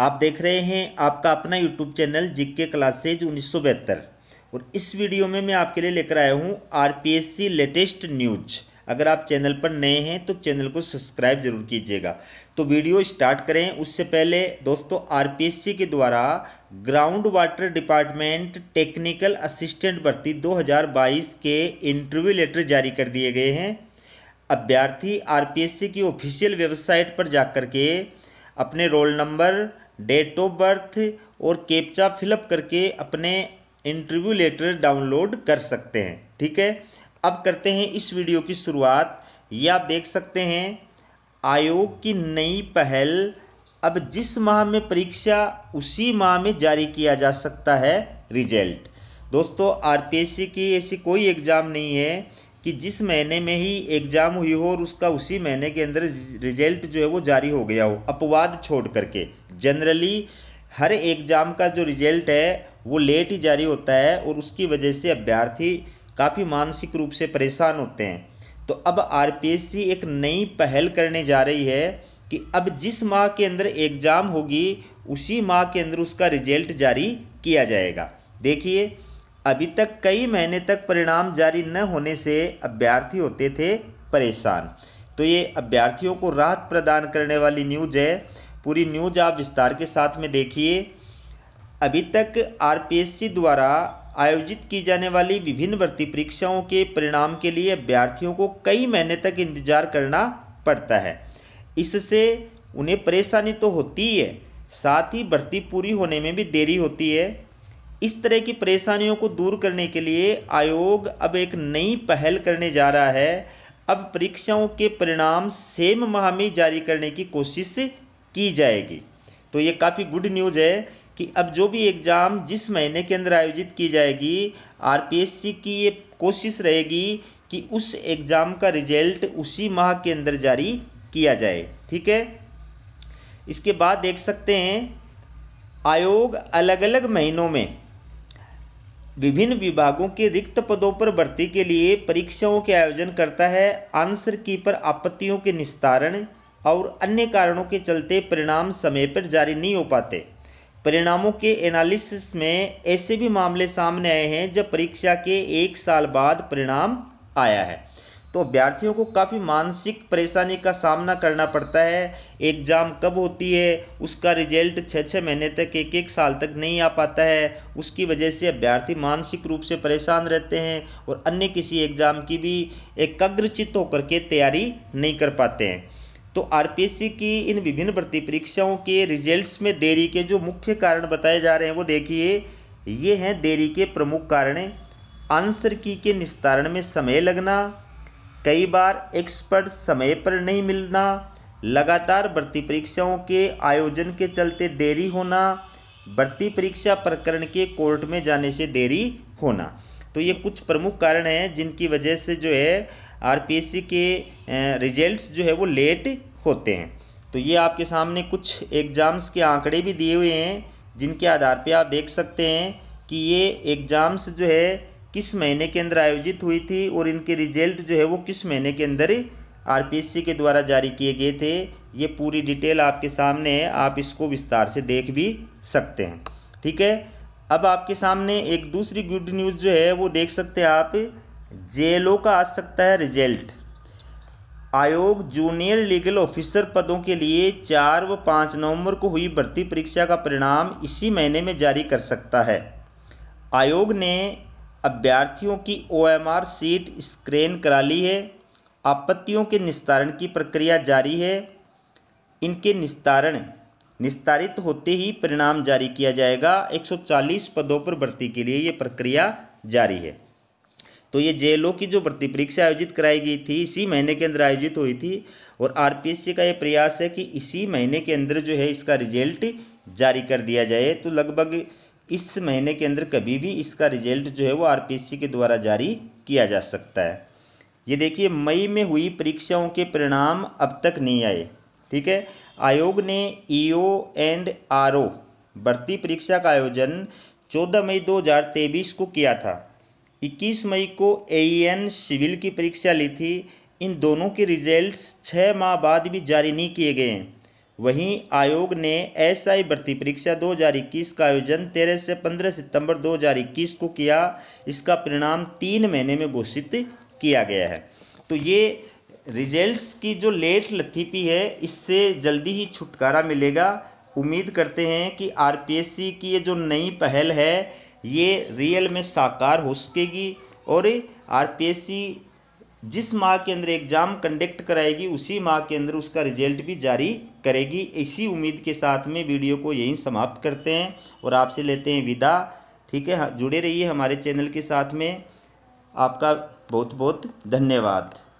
आप देख रहे हैं आपका अपना यूट्यूब चैनल जिक्के क्लासेज उन्नीस और इस वीडियो में मैं आपके लिए लेकर आया हूँ सी लेटेस्ट न्यूज अगर आप चैनल पर नए हैं तो चैनल को सब्सक्राइब जरूर कीजिएगा तो वीडियो स्टार्ट करें उससे पहले दोस्तों सी के द्वारा ground water department technical assistant भर्ती 2022 के इंटरव्यू लेटर जारी कर दिए गए हैं अभ्यर्थी सी की ऑफिशियल वेबसाइट पर जाकर के अपने roll number date of birth और कैप्चा फिलअप करके अपने इंटरव्यू लेटर डाउनलोड कर सकते हैं ठीक है अब करते हैं इस वीडियो की शुरुआत ये आप देख सकते हैं आयोग की नई पहल अब जिस माह में परीक्षा उसी माह में जारी किया जा सकता है रिजल्ट दोस्तों आरपीएससी की ऐसी कोई एग्ज़ाम नहीं है कि जिस महीने में ही एग्ज़ाम हुई हो और उसका उसी महीने के अंदर रिजल्ट जो है वो जारी हो गया हो अपवाद छोड़ करके जनरली हर एग्ज़ाम का जो रिजल्ट है वो लेट ही जारी होता है और उसकी वजह से अभ्यर्थी काफ़ी मानसिक रूप से परेशान होते हैं तो अब आर एक नई पहल करने जा रही है कि अब जिस माह के अंदर एग्ज़ाम होगी उसी माह के अंदर उसका रिजल्ट जारी किया जाएगा देखिए अभी तक कई महीने तक परिणाम जारी न होने से अभ्यर्थी होते थे परेशान तो ये अभ्यर्थियों को राहत प्रदान करने वाली न्यूज है पूरी न्यूज आप विस्तार के साथ में देखिए अभी तक आरपीएससी द्वारा आयोजित की जाने वाली विभिन्न भर्ती परीक्षाओं के परिणाम के लिए अभ्यर्थियों को कई महीने तक इंतजार करना पड़ता है इससे उन्हें परेशानी तो होती है साथ ही भर्ती पूरी होने में भी देरी होती है इस तरह की परेशानियों को दूर करने के लिए आयोग अब एक नई पहल करने जा रहा है अब परीक्षाओं के परिणाम सेम माह में जारी करने की कोशिश की जाएगी तो ये काफ़ी गुड न्यूज़ है कि अब जो भी एग्ज़ाम जिस महीने के अंदर आयोजित की जाएगी आरपीएससी की ये कोशिश रहेगी कि उस एग्ज़ाम का रिजल्ट उसी माह के अंदर जारी किया जाए ठीक है इसके बाद देख सकते हैं आयोग अलग अलग महीनों में विभिन्न विभागों के रिक्त पदों पर भर्ती के लिए परीक्षाओं के आयोजन करता है आंसर की पर आपत्तियों के निस्तारण और अन्य कारणों के चलते परिणाम समय पर जारी नहीं हो पाते परिणामों के एनालिसिस में ऐसे भी मामले सामने आए हैं जब परीक्षा के एक साल बाद परिणाम आया है तो अभ्यर्थियों को काफ़ी मानसिक परेशानी का सामना करना पड़ता है एग्ज़ाम कब होती है उसका रिजल्ट छः छः महीने तक एक एक साल तक नहीं आ पाता है उसकी वजह से अभ्यर्थी मानसिक रूप से परेशान रहते हैं और अन्य किसी एग्ज़ाम की भी एकाग्रचित होकर के तैयारी नहीं कर पाते हैं तो आरपीएससी की इन विभिन्न भर्ती परीक्षाओं के रिजल्ट्स में देरी के जो मुख्य कारण बताए जा रहे हैं वो देखिए ये हैं देरी के प्रमुख कारण आंसर की के निस्तारण में समय लगना कई बार एक्सपर्ट समय पर नहीं मिलना लगातार भर्ती परीक्षाओं के आयोजन के चलते देरी होना भर्ती परीक्षा प्रकरण के कोर्ट में जाने से देरी होना तो ये कुछ प्रमुख कारण हैं जिनकी वजह से जो है आरपीएससी के रिजल्ट्स जो है वो लेट होते हैं तो ये आपके सामने कुछ एग्ज़ाम्स के आंकड़े भी दिए हुए हैं जिनके आधार पर आप देख सकते हैं कि ये एग्ज़ाम्स जो है किस महीने के अंदर आयोजित हुई थी और इनके रिजल्ट जो है वो किस महीने के अंदर आरपीएससी के द्वारा जारी किए गए थे ये पूरी डिटेल आपके सामने है आप इसको विस्तार से देख भी सकते हैं ठीक है अब आपके सामने एक दूसरी गुड न्यूज़ जो है वो देख सकते हैं आप जेलो का आ सकता है रिजल्ट आयोग जूनियर लीगल ऑफिसर पदों के लिए चार व पाँच नवंबर को हुई भर्ती परीक्षा का परिणाम इसी महीने में जारी कर सकता है आयोग ने अभ्यर्थियों की O M R sheet screen करा ली है आपत्तियों के निस्तारण की प्रक्रिया जारी है इनके निस्तारण निस्तारित होते ही परिणाम जारी किया जाएगा 140 पदों पर भर्ती के लिए ये प्रक्रिया जारी है तो ये जे की जो भर्ती परीक्षा आयोजित कराई गई थी इसी महीने के अंदर आयोजित हुई थी और आरपीएससी का ये प्रयास है कि इसी महीने के अंदर जो है इसका रिजल्ट जारी कर दिया जाए तो लगभग इस महीने के अंदर कभी भी इसका रिजल्ट जो है वो आरपीसी के द्वारा जारी किया जा सकता है ये देखिए मई में हुई परीक्षाओं के परिणाम अब तक नहीं आए ठीक है आयोग ने ईओ एंड आरओ भर्ती परीक्षा का आयोजन 14 मई 2023 को किया था 21 मई को एन सिविल की परीक्षा ली थी इन दोनों के रिजल्ट्स छः माह बाद भी जारी नहीं किए गए हैं वहीं आयोग ने एसआई भर्ती परीक्षा 2021 का आयोजन 13 से 15 सितंबर 2021 को किया इसका परिणाम तीन महीने में घोषित किया गया है तो ये रिजल्ट्स की जो लेट लतीफ़ी है इससे जल्दी ही छुटकारा मिलेगा उम्मीद करते हैं कि आरपीएससी की ये जो नई पहल है ये रियल में साकार हो सकेगी और आरपीएससी जिस माह के अंदर एग्ज़ाम कंडक्ट कराएगी उसी माह के अंदर उसका रिजल्ट भी जारी करेगी इसी उम्मीद के साथ में वीडियो को यहीं समाप्त करते हैं और आपसे लेते हैं विदा ठीक है हाँ, जुड़े रहिए हमारे चैनल के साथ में आपका बहुत बहुत धन्यवाद